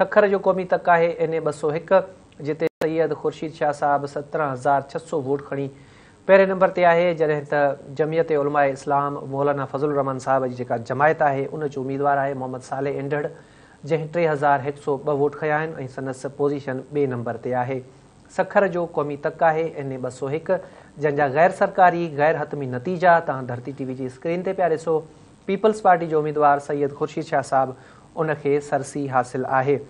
सखर जो क़ौमी तक है एन ए ॿ एक जिते सैयद ख़ुर्शीद शाह साहब सत्रह हज़ार छह सौ वोट खड़ी पहिरें नंबर से है जॾहिं त जमियत उलमा इस्लाम मौलाना फज़ुल रहमान साहब की जी जमायत है उन उम्मीदवार है मोहम्मद साले इंडड़ जंहिं टे हज़ार एक सौ ॿ वोट खया आहिनि ऐं संदसि नंबर से है सखर जो क़ौमी तक है एन ए ॿ एक हिकु गैर सरकारी गैर हतमी नतीजा तव्हां धरती टी स्क्रीन ते पीपल्स पार्टी जो उम्मीदवार सैयद ख़ुर्शीद शाह साहब उन सरसी हासिल आहे